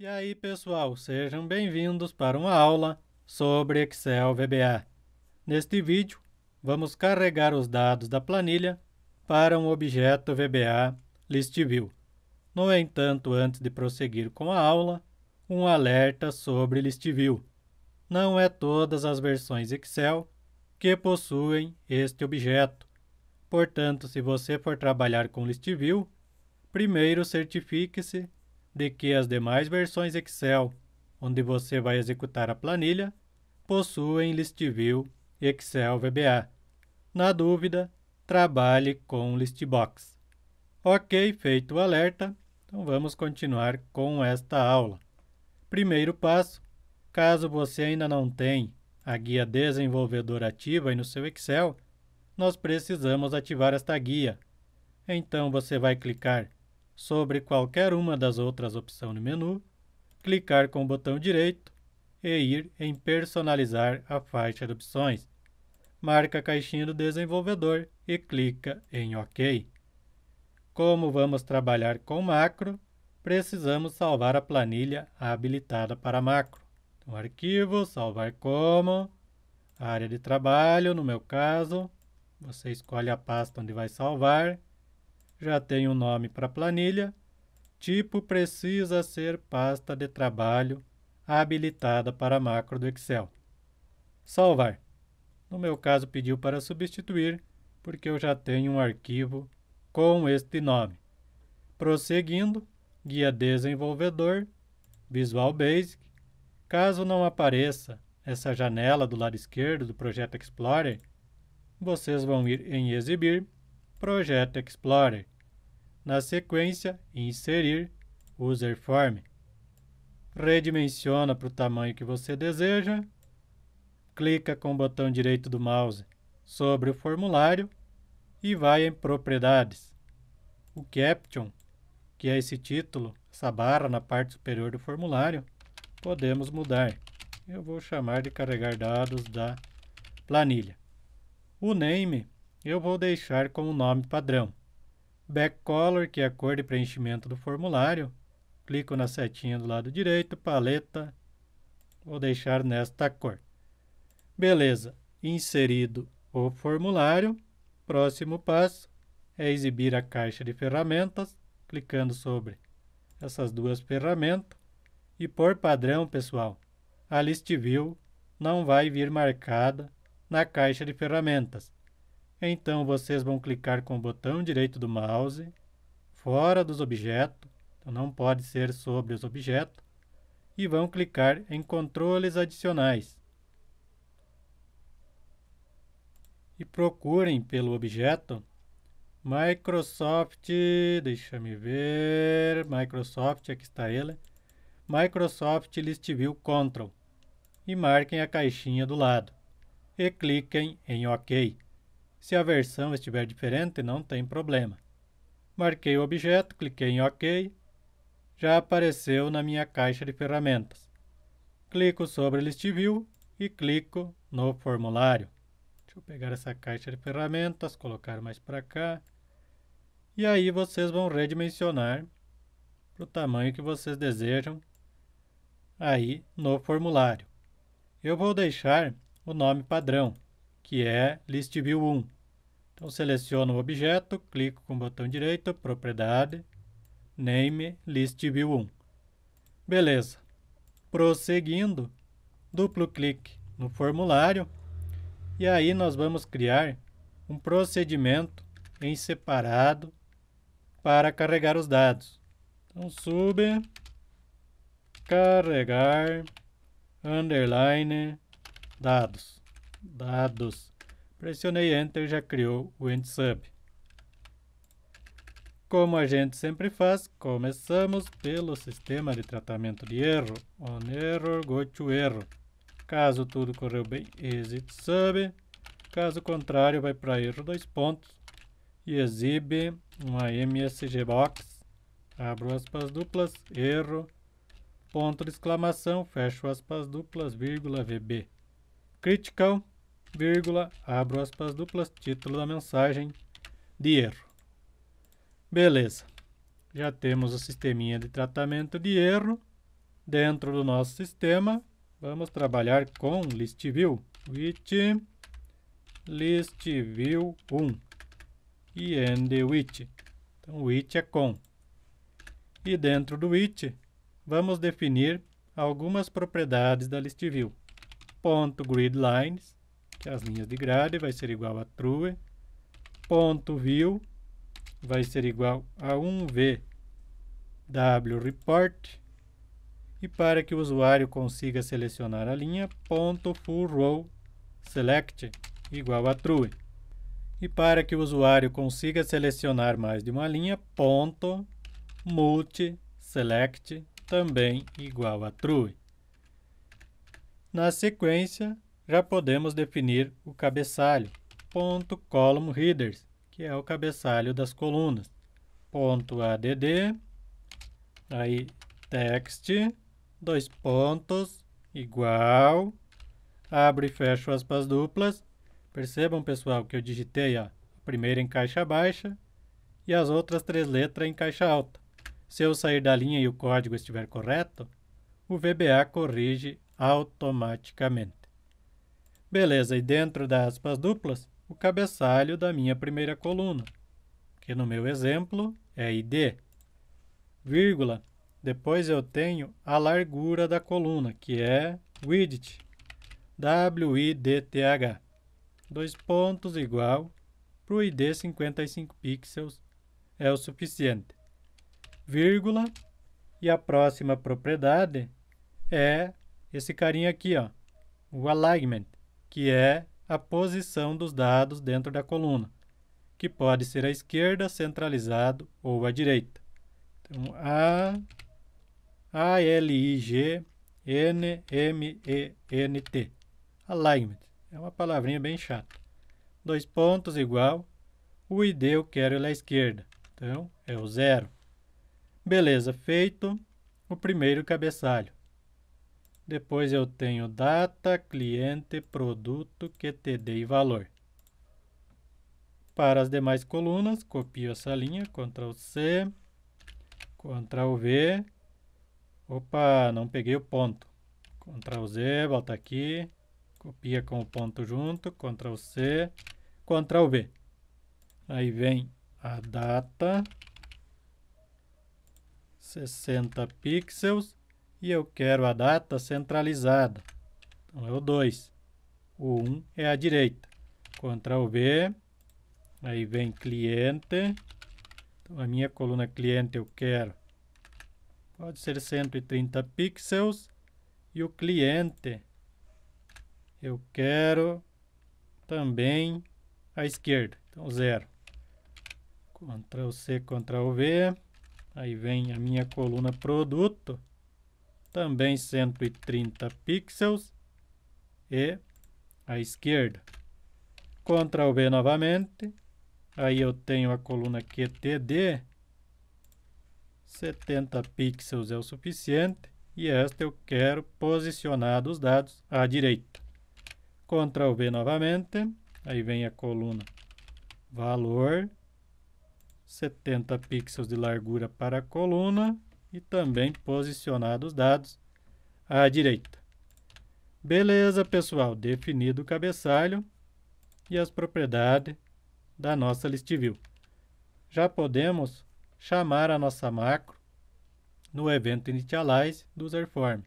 E aí, pessoal, sejam bem-vindos para uma aula sobre Excel VBA. Neste vídeo, vamos carregar os dados da planilha para um objeto VBA ListView. No entanto, antes de prosseguir com a aula, um alerta sobre ListView. Não é todas as versões Excel que possuem este objeto. Portanto, se você for trabalhar com ListView, primeiro certifique-se de que as demais versões Excel, onde você vai executar a planilha, possuem ListView View Excel VBA. Na dúvida, trabalhe com ListBox. Ok, feito o alerta, então vamos continuar com esta aula. Primeiro passo, caso você ainda não tem a guia desenvolvedor ativa aí no seu Excel, nós precisamos ativar esta guia. Então você vai clicar sobre qualquer uma das outras opções no menu, clicar com o botão direito e ir em Personalizar a faixa de opções. Marca a caixinha do desenvolvedor e clica em OK. Como vamos trabalhar com macro, precisamos salvar a planilha habilitada para macro. Então, arquivo, salvar como, área de trabalho, no meu caso, você escolhe a pasta onde vai salvar, já tem um nome para planilha, tipo precisa ser pasta de trabalho habilitada para macro do Excel. Salvar. No meu caso, pediu para substituir, porque eu já tenho um arquivo com este nome. Prosseguindo, guia desenvolvedor, Visual Basic. Caso não apareça essa janela do lado esquerdo do Projeto Explorer, vocês vão ir em Exibir, Projeto Explorer. Na sequência, inserir user form. Redimensiona para o tamanho que você deseja. Clica com o botão direito do mouse sobre o formulário e vai em propriedades. O caption, que é esse título, essa barra na parte superior do formulário, podemos mudar. Eu vou chamar de carregar dados da planilha. O name eu vou deixar como nome padrão. Back Color, que é a cor de preenchimento do formulário. Clico na setinha do lado direito, paleta, vou deixar nesta cor. Beleza, inserido o formulário. Próximo passo é exibir a caixa de ferramentas, clicando sobre essas duas ferramentas. E por padrão, pessoal, a list view não vai vir marcada na caixa de ferramentas. Então vocês vão clicar com o botão direito do mouse fora dos objetos, então não pode ser sobre os objetos, e vão clicar em controles adicionais. E procurem pelo objeto Microsoft, deixa me ver, Microsoft, aqui está ele, Microsoft List View Control, e marquem a caixinha do lado, e cliquem em OK. Se a versão estiver diferente, não tem problema. Marquei o objeto, cliquei em OK. Já apareceu na minha caixa de ferramentas. Clico sobre List View e clico no formulário. Deixa eu pegar essa caixa de ferramentas, colocar mais para cá. E aí vocês vão redimensionar para o tamanho que vocês desejam aí no formulário. Eu vou deixar o nome padrão que é listview 1. Então seleciono o objeto, clico com o botão direito, propriedade, name listview 1. Beleza. Prosseguindo, duplo clique no formulário e aí nós vamos criar um procedimento em separado para carregar os dados. Então sub carregar underline dados dados. Pressionei Enter, e já criou o EndSub. Como a gente sempre faz, começamos pelo sistema de tratamento de erro. On error, go to error. Caso tudo correu bem, exit sub. Caso contrário, vai para erro dois pontos e exibe uma MSG box. Abro aspas duplas, erro, ponto de exclamação, fecho aspas duplas, vírgula, VB. Critical vírgula, abro aspas duplas, título da mensagem de erro. Beleza. Já temos o sisteminha de tratamento de erro dentro do nosso sistema. Vamos trabalhar com listview, which listview1 e end which. Então, which é com. E dentro do which, vamos definir algumas propriedades da listview. Ponto gridlines, que as linhas de grade vai ser igual a true ponto view vai ser igual a 1v w report e para que o usuário consiga selecionar a linha ponto full row select igual a true e para que o usuário consiga selecionar mais de uma linha ponto multi select também igual a true na sequência já podemos definir o cabeçalho, ponto column headers, que é o cabeçalho das colunas, ponto add, aí text, dois pontos, igual, abre e fecha aspas duplas, percebam pessoal que eu digitei ó, a primeira em caixa baixa e as outras três letras em caixa alta. Se eu sair da linha e o código estiver correto, o VBA corrige automaticamente. Beleza, e dentro das aspas duplas, o cabeçalho da minha primeira coluna, que no meu exemplo é ID, vírgula. Depois eu tenho a largura da coluna, que é width, W-I-D-T-H. Dois pontos igual para o ID 55 pixels é o suficiente. Vírgula. E a próxima propriedade é esse carinha aqui, ó, o alignment que é a posição dos dados dentro da coluna, que pode ser à esquerda, centralizado ou à direita. Então, A, A, L, I, G, N, M, E, N, T. Alignment. É uma palavrinha bem chata. Dois pontos igual. O ID eu quero ele à esquerda. Então, é o zero. Beleza, feito o primeiro cabeçalho. Depois eu tenho data, cliente, produto, QTD e valor. Para as demais colunas, copio essa linha, Ctrl C, Ctrl V. Opa, não peguei o ponto. Ctrl Z, volta aqui, copia com o ponto junto, Ctrl C, Ctrl V. Aí vem a data, 60 pixels, e eu quero a data centralizada. Então é o 2. O 1 um é a direita. Ctrl V, aí vem cliente. Então a minha coluna cliente eu quero, pode ser 130 pixels. E o cliente eu quero também à esquerda, então zero. Ctrl C, Ctrl V, aí vem a minha coluna produto também 130 pixels e à esquerda. Ctrl B novamente, aí eu tenho a coluna QTD, 70 pixels é o suficiente e esta eu quero posicionar os dados à direita. Ctrl V novamente, aí vem a coluna valor, 70 pixels de largura para a coluna e também posicionar os dados à direita. Beleza, pessoal, definido o cabeçalho e as propriedades da nossa listview. Já podemos chamar a nossa macro no evento initialize do userform.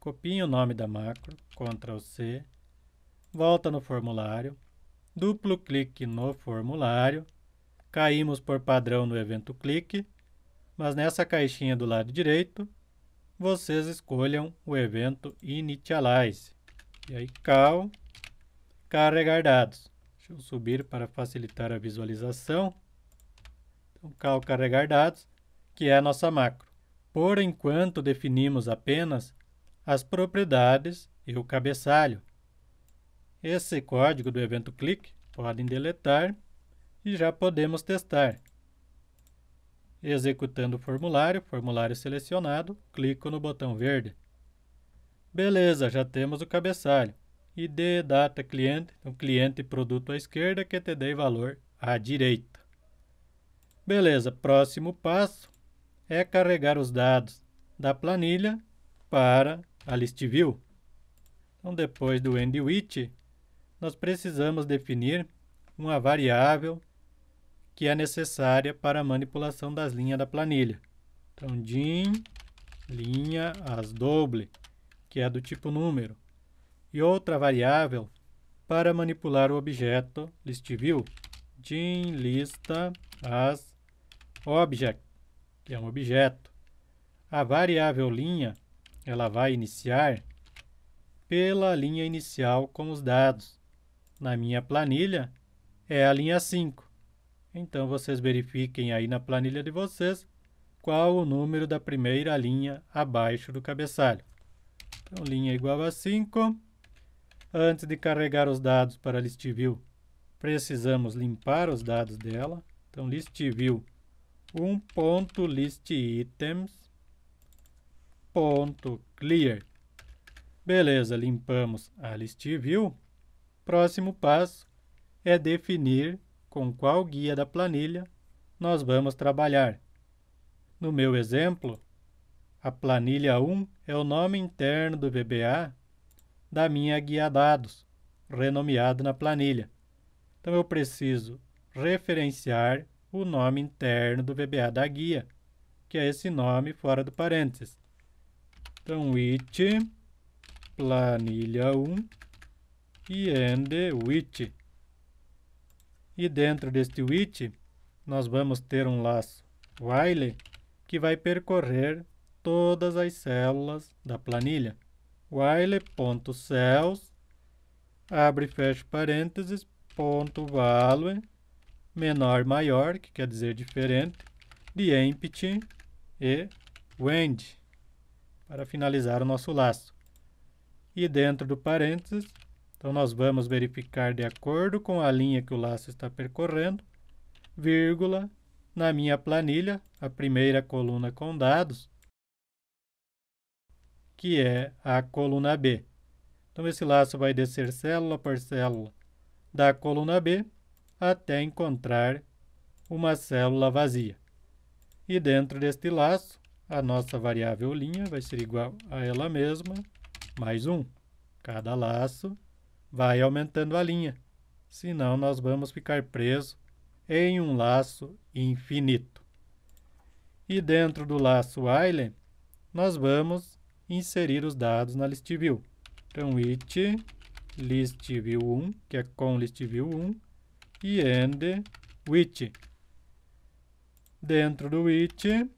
Copie o nome da macro, Ctrl C, volta no formulário, duplo clique no formulário, caímos por padrão no evento clique, mas nessa caixinha do lado direito, vocês escolham o evento Initialize. E aí, cal, carregar dados. Deixa eu subir para facilitar a visualização. Então, cal carregar dados, que é a nossa macro. Por enquanto, definimos apenas as propriedades e o cabeçalho. Esse código do evento click podem deletar e já podemos testar. Executando o formulário, formulário selecionado, clico no botão verde. Beleza, já temos o cabeçalho. ID, data, cliente, então cliente e produto à esquerda, que te dei valor à direita. Beleza, próximo passo é carregar os dados da planilha para a list view. Então, depois do with, nós precisamos definir uma variável que é necessária para a manipulação das linhas da planilha. Então, DIN, linha, as doble, que é do tipo número, e outra variável para manipular o objeto listview, DIN lista as object, que é um objeto. A variável linha, ela vai iniciar pela linha inicial com os dados. Na minha planilha, é a linha 5. Então vocês verifiquem aí na planilha de vocês qual o número da primeira linha abaixo do cabeçalho. Então, linha igual a 5. Antes de carregar os dados para a ListView, precisamos limpar os dados dela. Então, ListView 1.listItems.clear. Beleza, limpamos a ListView. Próximo passo é definir com qual guia da planilha nós vamos trabalhar. No meu exemplo, a planilha 1 é o nome interno do VBA da minha guia dados, renomeado na planilha. Então eu preciso referenciar o nome interno do VBA da guia, que é esse nome fora do parênteses. Então it planilha 1 e end which e dentro deste which, nós vamos ter um laço while que vai percorrer todas as células da planilha. while.cells abre e fecha parênteses, ponto value menor maior, que quer dizer diferente, de empty e wend para finalizar o nosso laço. E dentro do parênteses, então, nós vamos verificar de acordo com a linha que o laço está percorrendo, vírgula, na minha planilha, a primeira coluna com dados, que é a coluna B. Então, esse laço vai descer célula por célula da coluna B até encontrar uma célula vazia. E dentro deste laço, a nossa variável linha vai ser igual a ela mesma, mais um. Cada laço vai aumentando a linha, senão nós vamos ficar presos em um laço infinito. E dentro do laço while nós vamos inserir os dados na listview. Então, it listview1, que é com listview1, e end with. Dentro do it,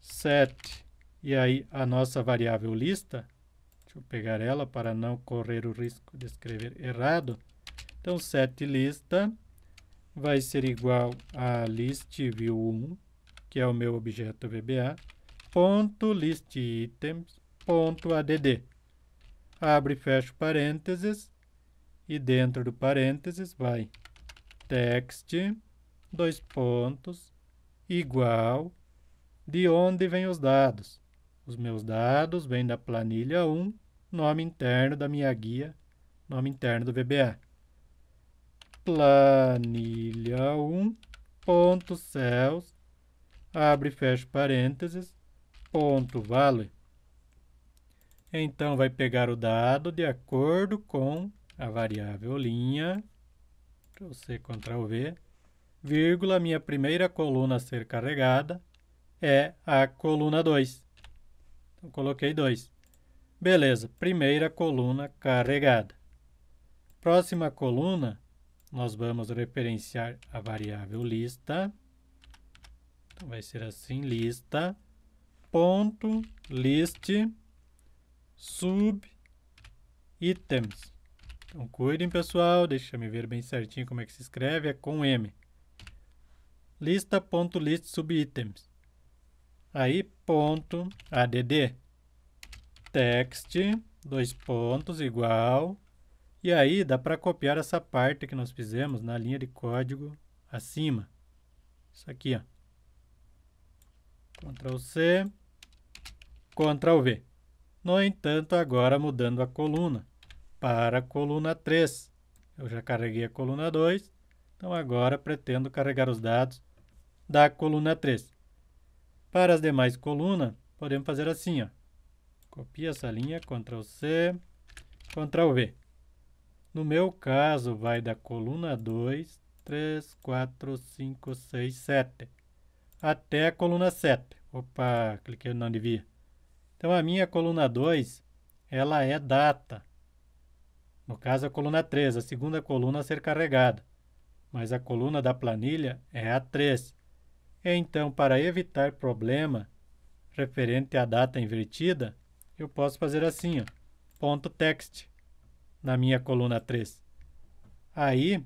set, e aí a nossa variável lista, Deixa eu pegar ela para não correr o risco de escrever errado. Então, set lista vai ser igual a listview1, que é o meu objeto VBA, ponto list items, ponto add. Abre e fecha parênteses e dentro do parênteses vai text, dois pontos, igual, de onde vêm os dados. Os meus dados vêm da planilha 1 nome interno da minha guia, nome interno do VBA. Planilha 1, ponto cells, abre e fecha parênteses, ponto vale. Então, vai pegar o dado de acordo com a variável linha, C, Ctrl V, vírgula, minha primeira coluna a ser carregada é a coluna 2. Então, coloquei 2. Beleza, primeira coluna carregada. Próxima coluna, nós vamos referenciar a variável lista. Então, vai ser assim, lista, ponto, list, sub, itens. Então, cuidem, pessoal, deixa me ver bem certinho como é que se escreve, é com M. Lista, ponto, list, sub, itens. Aí, ponto, add text, dois pontos, igual. E aí dá para copiar essa parte que nós fizemos na linha de código acima. Isso aqui, ó. Ctrl C, Ctrl V. No entanto, agora mudando a coluna para a coluna 3. Eu já carreguei a coluna 2, então agora pretendo carregar os dados da coluna 3. Para as demais colunas, podemos fazer assim, ó. Copia essa linha, Ctrl C, Ctrl V. No meu caso, vai da coluna 2, 3, 4, 5, 6, 7, até a coluna 7. Opa, cliquei onde não devia. Então, a minha coluna 2, ela é data. No caso, a coluna 3, a segunda coluna a ser carregada. Mas a coluna da planilha é a 3. Então, para evitar problema referente à data invertida, eu posso fazer assim, ó, ponto text na minha coluna 3. Aí,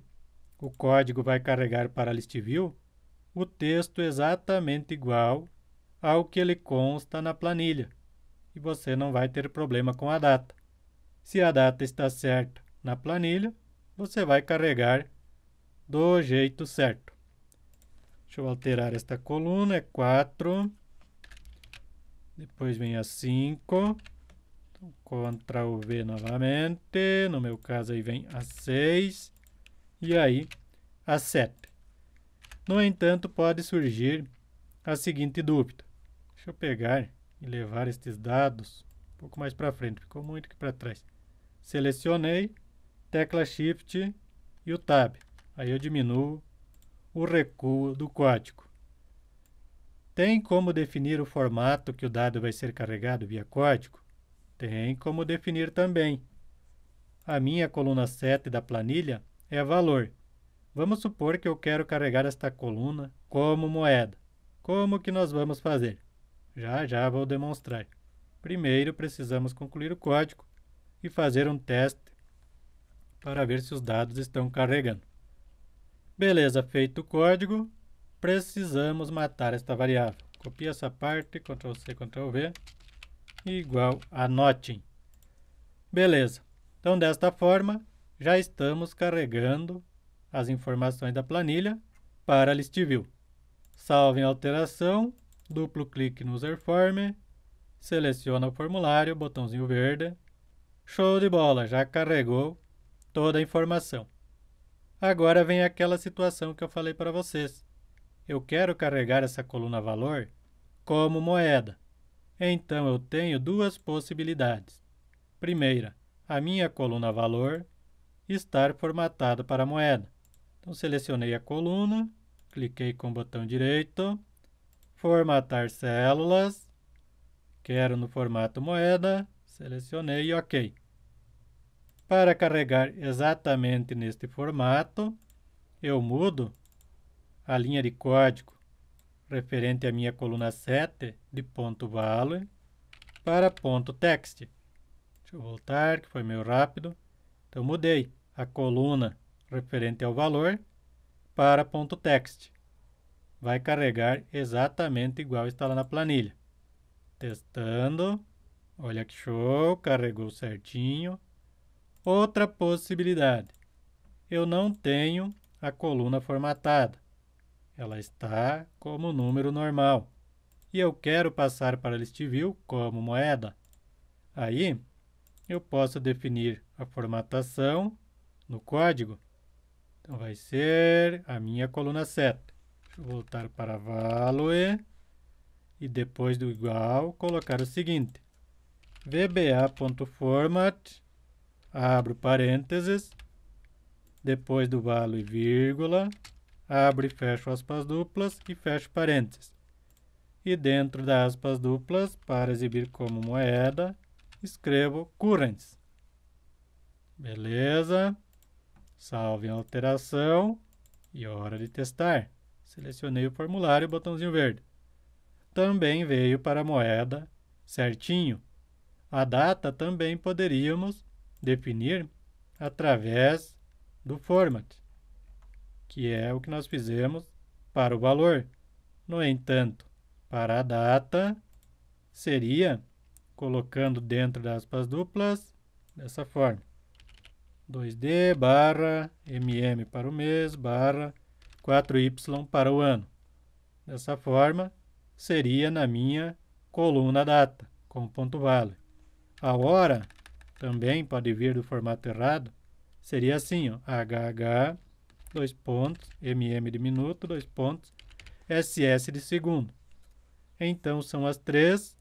o código vai carregar para a ListView o texto exatamente igual ao que ele consta na planilha e você não vai ter problema com a data. Se a data está certa na planilha, você vai carregar do jeito certo. Deixa eu alterar esta coluna, é 4. Depois vem a 5. Então, Ctrl V novamente. No meu caso aí vem a 6. E aí a 7. No entanto, pode surgir a seguinte dúvida. Deixa eu pegar e levar estes dados um pouco mais para frente. Ficou muito aqui para trás. Selecionei, tecla Shift e o Tab. Aí eu diminuo o recuo do código. Tem como definir o formato que o dado vai ser carregado via código? Tem como definir também. A minha coluna 7 da planilha é valor. Vamos supor que eu quero carregar esta coluna como moeda. Como que nós vamos fazer? Já já vou demonstrar. Primeiro precisamos concluir o código e fazer um teste para ver se os dados estão carregando. Beleza, feito o código, precisamos matar esta variável. Copie essa parte, Ctrl C, Ctrl V, igual a notin. Beleza. Então, desta forma, já estamos carregando as informações da planilha para a ListView. Salve em alteração, duplo clique no User Form, seleciona o formulário, botãozinho verde. Show de bola, já carregou toda a informação. Agora vem aquela situação que eu falei para vocês eu quero carregar essa coluna valor como moeda. Então eu tenho duas possibilidades. Primeira, a minha coluna valor estar formatada para moeda. Então selecionei a coluna, cliquei com o botão direito, formatar células, quero no formato moeda, selecionei e OK. Para carregar exatamente neste formato, eu mudo a linha de código referente à minha coluna 7 de ponto value para ponto text. Deixa eu voltar, que foi meio rápido. Então, mudei a coluna referente ao valor para ponto text. Vai carregar exatamente igual está lá na planilha. Testando. Olha que show, carregou certinho. Outra possibilidade. Eu não tenho a coluna formatada. Ela está como número normal. E eu quero passar para Listview como moeda. Aí, eu posso definir a formatação no código. Então, vai ser a minha coluna seta. Deixa eu voltar para value e depois do igual colocar o seguinte. VBA.format, abro parênteses, depois do value vírgula, abre e fecha aspas duplas e fecha parênteses. E dentro das aspas duplas, para exibir como moeda, escrevo currents. Beleza. Salve a alteração e hora de testar. Selecionei o formulário, o botãozinho verde. Também veio para a moeda certinho. A data também poderíamos definir através do format que é o que nós fizemos para o valor. No entanto, para a data, seria colocando dentro das aspas duplas dessa forma. 2D barra MM para o mês barra 4Y para o ano. Dessa forma, seria na minha coluna data, com ponto vale. A hora também pode vir do formato errado. Seria assim, ó, HH dois pontos, mm de minuto, dois pontos, ss de segundo. Então, são as três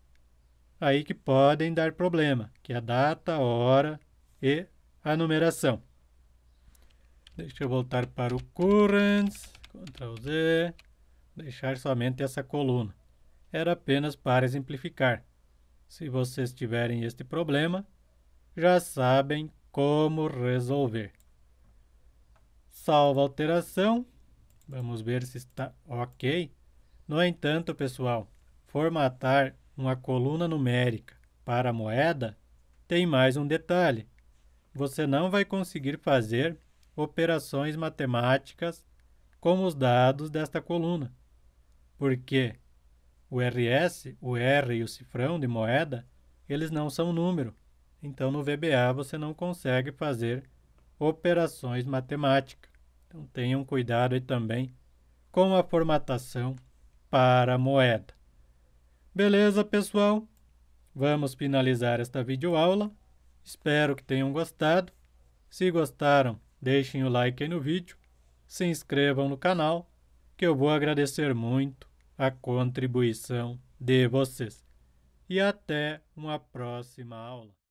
aí que podem dar problema, que é a data, a hora e a numeração. Deixa eu voltar para o currents, Ctrl Z, deixar somente essa coluna. Era apenas para exemplificar. Se vocês tiverem este problema, já sabem como resolver salva a alteração. Vamos ver se está ok. No entanto, pessoal, formatar uma coluna numérica para a moeda tem mais um detalhe. Você não vai conseguir fazer operações matemáticas com os dados desta coluna, porque o RS, o R e o cifrão de moeda, eles não são número. Então, no VBA, você não consegue fazer operações matemáticas. Então tenham cuidado aí também com a formatação para a moeda. Beleza, pessoal? Vamos finalizar esta videoaula. Espero que tenham gostado. Se gostaram, deixem o like aí no vídeo, se inscrevam no canal, que eu vou agradecer muito a contribuição de vocês. E até uma próxima aula.